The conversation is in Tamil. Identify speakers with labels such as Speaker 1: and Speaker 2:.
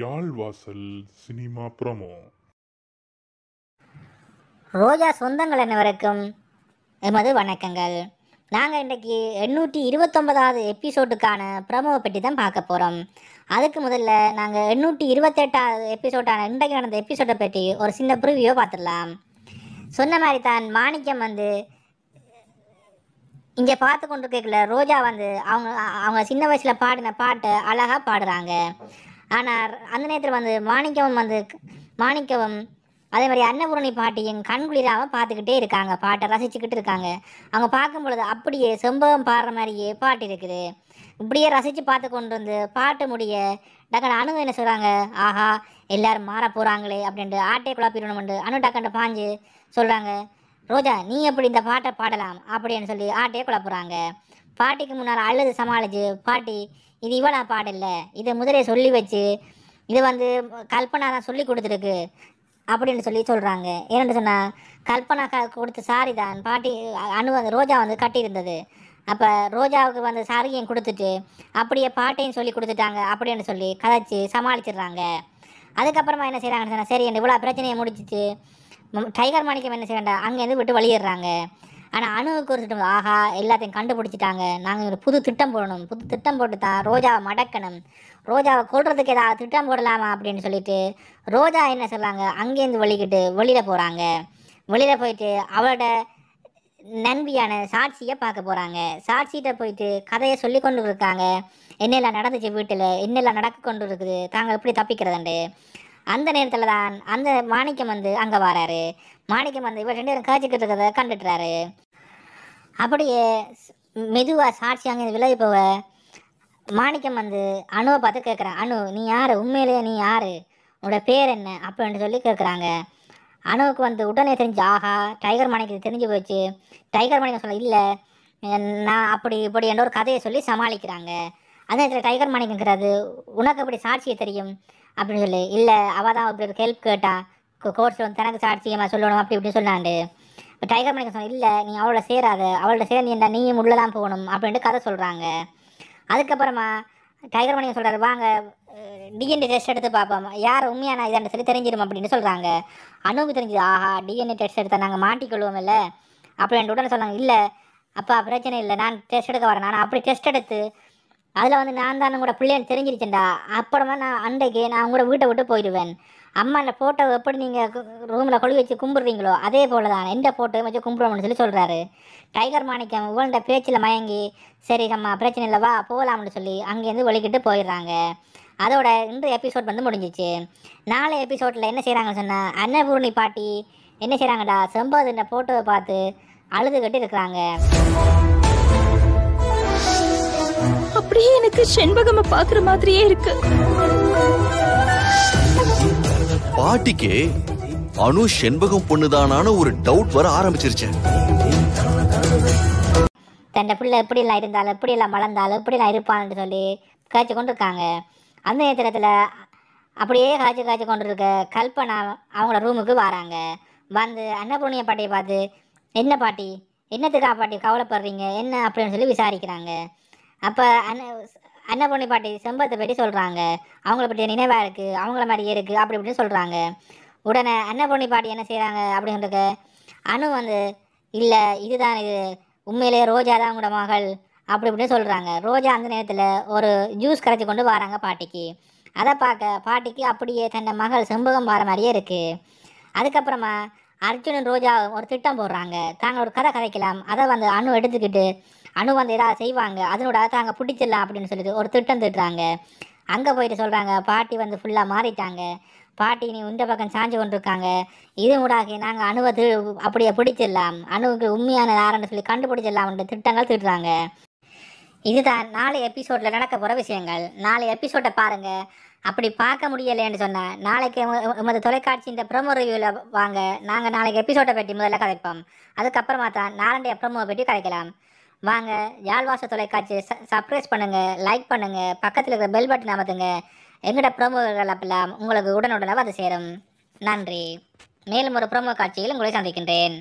Speaker 1: யாழ்வாசல் சினிமா ப்ரோமோ ரோஜா சொந்தங்கள் அனைவருக்கும் எமது வணக்கங்கள் நாங்கள் இன்றைக்கு எண்ணூற்றி இருபத்தொன்பதாவது எபிசோடுக்கான ப்ரமோவை பற்றி தான் பார்க்க போகிறோம் அதுக்கு முதல்ல நாங்கள் எண்ணூற்றி இருபத்தெட்டாவது எபிசோடான இன்றைக்கு நடந்த எபிசோடை பற்றி ஒரு சின்ன ப்ரிவியூ பார்த்துடலாம் சொன்ன மாதிரி தான் மாணிக்கம் வந்து இங்கே பார்த்து கொண்டு கேட்கல ரோஜா வந்து அவங்க அவங்க சின்ன வயசில் பாடின பாட்டை அழகாக பாடுறாங்க ஆனால் அந்த நேரத்தில் வந்து மாணிக்கம் வந்து மாணிக்கவம் அதே மாதிரி அன்னபூரணி பாட்டியும் கண்குளிராக பார்த்துக்கிட்டே இருக்காங்க பாட்டை ரசிச்சுக்கிட்டு இருக்காங்க அவங்க பார்க்கும் பொழுது அப்படியே செம்பகம் பாடுற மாதிரியே பாட்டு இருக்குது இப்படியே ரசித்து பார்த்து கொண்டு வந்து பாட்டு முடிய டக்கன் அணு என்ன சொல்கிறாங்க ஆஹா எல்லோரும் மாற போகிறாங்களே அப்படின்ட்டு ஆட்டை குழாப்பிடணும் அணு டக்கன்ட்டு பாஞ்சு சொல்கிறாங்க ரோஜா நீ எப்படி இந்த பாட்டை பாடலாம் அப்படின்னு சொல்லி ஆட்டையே குழப்புறாங்க பாட்டிக்கு முன்னால் அழுது சமாளிச்சு பாட்டி இது இவ்வளோ பாடல இதை முதலே சொல்லி வச்சு இது வந்து கல்பனா தான் சொல்லி கொடுத்துருக்கு அப்படின்னு சொல்லி சொல்கிறாங்க ஏன்னு சொன்னால் கல்பனா க கொடுத்த சாரி தான் பாட்டி அணு வந்து ரோஜா வந்து கட்டியிருந்தது அப்போ ரோஜாவுக்கு வந்து சாரியும் கொடுத்துட்டு அப்படியே பாட்டையும் சொல்லி கொடுத்துட்டாங்க அப்படின்னு சொல்லி கதைச்சி சமாளிச்சிடுறாங்க அதுக்கப்புறமா என்ன செய்கிறாங்கன்னு சொன்னால் சரி இவ்வளோ பிரச்சனையை முடிச்சிட்டு டைகர் மாணிக்கம் என்ன செய்ய வேண்டாம் அங்கேருந்து விட்டு வழியிடுறாங்க ஆனால் அணுவுக்கு ஒரு திட்டம் ஆஹா எல்லாத்தையும் கண்டுபிடிச்சிட்டாங்க நாங்கள் ஒரு புது திட்டம் போடணும் புது திட்டம் போட்டு தான் ரோஜாவை மடக்கணும் ரோஜாவை கொள்றதுக்கு ஏதாவது திட்டம் போடலாமா அப்படின்னு சொல்லிட்டு ரோஜா என்ன சொல்கிறாங்க அங்கேருந்து வழிகிட்டு வெளியில் போகிறாங்க வெளியில் போயிட்டு அவளோட நன்மையான சாட்சியை பார்க்க போகிறாங்க சாட்சிகிட்ட போயிட்டு கதையை சொல்லி கொண்டு இருக்காங்க என்னெல்லாம் நடந்துச்சு வீட்டில் என்னெல்லாம் நடக்க கொண்டு இருக்குது தாங்கள் எப்படி தப்பிக்கிறதுண்டு அந்த நேரத்தில் தான் அந்த மாணிக்கம் வந்து அங்கே வராரு மாணிக்கம் வந்து இவர் ரெண்டு பேரும் காய்ச்சிக்கிட்டு இருக்கிறத கண்டுட்டுறாரு அப்படியே மெதுவாக சாட்சி அங்கே விலகி போவ மாணிக்கம் வந்து அணுவை பார்த்து கேட்குறேன் அணு நீ யார் உண்மையிலேயே நீ யார் உன்னோட பேர் என்ன அப்படின்னு சொல்லி கேட்குறாங்க அணுவுக்கு வந்து உடனே தெரிஞ்சு ஆஹா டைகர் மாணிக்கம் தெரிஞ்சு போச்சு டைகர் மாணிக்கம் சொல்ல இல்லை நான் அப்படி இப்படி என்ற ஒரு கதையை சொல்லி சமாளிக்கிறாங்க அதே நேரத்தில் டைகர் மாணிக்கங்கிறது உனக்கு அப்படி சாட்சியை தெரியும் அப்படின்னு சொல்லி இல்லை அவள் தான் ஒரு ஹெல்ப் கேட்டா கோர்ஸ் வந்து தனக்கு சாட்சியமாக சொல்லணும் அப்படி இப்படின்னு சொன்னாண்டு இப்போ டைகர் மணிக்கு சொன்னேன் இல்லை நீ அவளோட சேராத அவளோட சேர நீ என்ன நீயும் உள்ளே தான் போகணும் அப்படின்ட்டு கதை சொல்கிறாங்க அதுக்கப்புறமா டைகர் மணிக்கு சொல்கிறாரு வாங்க டிஎன்ஏ டெஸ்ட் எடுத்து பார்ப்போம் யார் உண்மையான இதை சொல்லி தெரிஞ்சிடும் அப்படின்னு சொல்கிறாங்க அணுவுக்கு தெரிஞ்சது ஆஹா டிஎன்ஏ டெஸ்ட் எடுத்தால் நாங்கள் மாட்டிக்கொள்வோம் இல்லை அப்படின்ட்டு உடனே சொன்னாங்க இல்லை அப்பா பிரச்சனை இல்லை நான் டெஸ்ட் எடுக்க வரேன் நான் அப்படி டெஸ்ட் எடுத்து அதில் வந்து நான் தான் உங்களோட பிள்ளைன்னு தெரிஞ்சிருச்சேன்டா அப்புறமா நான் அண்டைக்கு நான் உங்களோட வீட்டை விட்டு போயிடுவேன் அம்மா இந்த ஃபோட்டோ எப்படி நீங்கள் ரூமில் கொழு வச்சு கும்பிட்றீங்களோ அதே போல் தான் எந்த ஃபோட்டோ வச்சு கும்பிடுவோம்னு சொல்லி சொல்கிறாரு டைகர் மாணிக்கம் உகழ்ந்த பேச்சில் மயங்கி சரி அம்மா பிரச்சனை இல்லை வா போகலாம்னு சொல்லி அங்கேருந்து ஒழிக்கிட்டு போயிடுறாங்க அதோட இந்த எபிசோட் வந்து முடிஞ்சிச்சு நாலு எபிசோடில் என்ன செய்கிறாங்கன்னு சொன்னால் அன்னபூர்ணி பாட்டி என்ன செய்கிறாங்கடா செம்பது இந்த ஃபோட்டோவை பார்த்து கட்டி இருக்கிறாங்க அப்படியே எனக்கு செண்பகம பாக்குற மாதிரியே இருக்கு பாட்டிக்கு அனு செண்பகம் பொண்ணுதானான ஒரு டவுட் வர ஆரம்பிச்சிருச்சு தன்னை பிள்ளை எப்படி எல்லாம் இருந்தாலும் எப்படி எல்லாம் மலர்ந்தாலும் எப்படி எல்லாம் இருப்பான்னு சொல்லி காய்ச்சி கொண்டு இருக்காங்க அந்த நேரத்தில் அப்படியே காய்ச்சி காய்ச்சி கொண்டு இருக்க கல்பனா அவங்கள ரூமுக்கு வராங்க வந்து அன்னபூர்ணிய பாட்டியை பார்த்து என்ன பாட்டி என்னத்துக்கா பாட்டி கவலைப்படுறீங்க என்ன அப்படின்னு சொல்லி விசாரிக்கிறாங்க அப்போ அண்ணன் பொண்ணு பாட்டி செம்பத்தை பற்றி சொல்கிறாங்க அவங்கள பற்றிய நினைவாக இருக்குது அவங்கள மாதிரியே இருக்குது அப்படி இப்படின்னு சொல்கிறாங்க உடனே பொண்ணு பாட்டி என்ன செய்கிறாங்க அப்படின்னு அணு வந்து இல்லை இதுதான் இது உண்மையிலேயே ரோஜா தான் உங்களோட மகள் அப்படி இப்படின்னு சொல்கிறாங்க ரோஜா அந்த நேரத்தில் ஒரு ஜூஸ் கரைச்சி கொண்டு வராங்க பாட்டிக்கு அதை பார்க்க பாட்டிக்கு அப்படியே தன்னை மகள் செம்பகம் வர மாதிரியே இருக்குது அதுக்கப்புறமா அர்ஜுனன் ரோஜா ஒரு திட்டம் போடுறாங்க தாங்கள் ஒரு கதை கதைக்கலாம் அதை வந்து அணு எடுத்துக்கிட்டு அணு வந்து ஏதாவது செய்வாங்க அதனோட அதை அங்கே பிடிச்சிடலாம் அப்படின்னு சொல்லிட்டு ஒரு திட்டம் திட்டுறாங்க அங்கே போயிட்டு சொல்கிறாங்க பாட்டி வந்து ஃபுல்லாக மாறிட்டாங்க பாட்டி நீ இந்த பக்கம் சாஞ்சு கொண்டிருக்காங்க இது மூடாக்கி நாங்கள் அணுவை திரு அப்படியே பிடிச்சிடலாம் அணுவுக்கு உண்மையான யாருன்னு சொல்லி கண்டுபிடிச்சிடலாம்ன்ற திட்டங்கள் திட்டுறாங்க இதுதான் நாலு எபிசோடில் நடக்க போகிற விஷயங்கள் நாலு எபிசோட்டை பாருங்கள் அப்படி பார்க்க முடியலைன்னு சொன்னேன் நாளைக்கு உமது தொலைக்காட்சி இந்த ப்ரமோ ரிவியூவில் வாங்க நாங்கள் நாளைக்கு எபிசோட்டை பற்றி முதல்ல கதைப்போம் அதுக்கப்புறமா தான் நாலண்டைய ப்ரமோவை பற்றி கதைக்கலாம் வாங்க யாழ்வாச தொலைக்காட்சி சப்ரைஸ் பண்ணுங்கள் லைக் பண்ணுங்கள் பக்கத்தில் இருக்கிற பெல் பட்டன் அமர்த்துங்க எங்களோட ப்ரோமோகள் அப்பெல்லாம் உங்களுக்கு உடனுடனாக அது சேரும் நன்றி மேலும் ஒரு ப்ரோமோ காட்சியில் உங்களை சந்திக்கின்றேன்